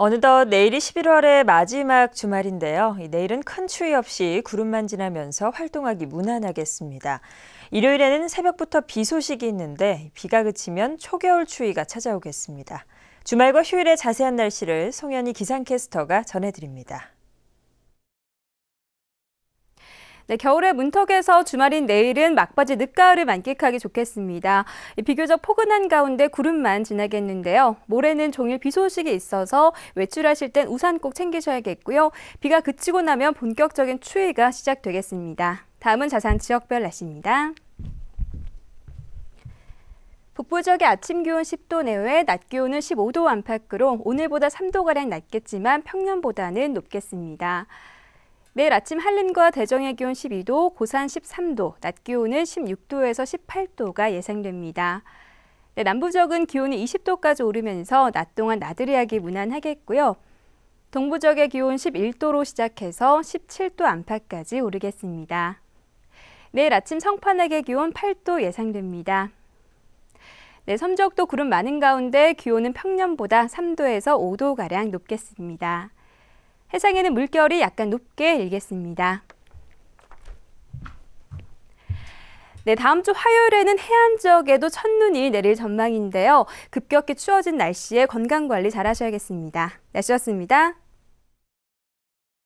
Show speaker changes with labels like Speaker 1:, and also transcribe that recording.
Speaker 1: 어느덧 내일이 11월의 마지막 주말인데요. 내일은 큰 추위 없이 구름만 지나면서 활동하기 무난하겠습니다. 일요일에는 새벽부터 비 소식이 있는데 비가 그치면 초겨울 추위가 찾아오겠습니다. 주말과 휴일의 자세한 날씨를 송현희 기상캐스터가 전해드립니다.
Speaker 2: 네, 겨울의 문턱에서 주말인 내일은 막바지 늦가을을 만끽하기 좋겠습니다. 비교적 포근한 가운데 구름만 지나겠는데요. 모레는 종일 비 소식이 있어서 외출하실 땐 우산 꼭 챙기셔야겠고요. 비가 그치고 나면 본격적인 추위가 시작되겠습니다. 다음은 자산 지역별 날씨입니다. 북부 지역의 아침 기온 10도 내외, 낮 기온은 15도 안팎으로 오늘보다 3도가량 낮겠지만 평년보다는 높겠습니다. 내일 아침 한림과 대정의 기온 12도, 고산 13도, 낮 기온은 16도에서 18도가 예상됩니다. 네, 남부 지역은 기온이 20도까지 오르면서 낮 동안 나들이하기 무난하겠고요. 동부 지역의 기온 11도로 시작해서 17도 안팎까지 오르겠습니다. 내일 아침 성판악의 기온 8도 예상됩니다. 네, 섬지역도 구름 많은 가운데 기온은 평년보다 3도에서 5도가량 높겠습니다. 해상에는 물결이 약간 높게 일겠습니다. 네, 다음 주 화요일에는 해안 지역에도 첫눈이 내릴 전망인데요. 급격히 추워진 날씨에 건강 관리 잘 하셔야겠습니다. 날씨였습니다.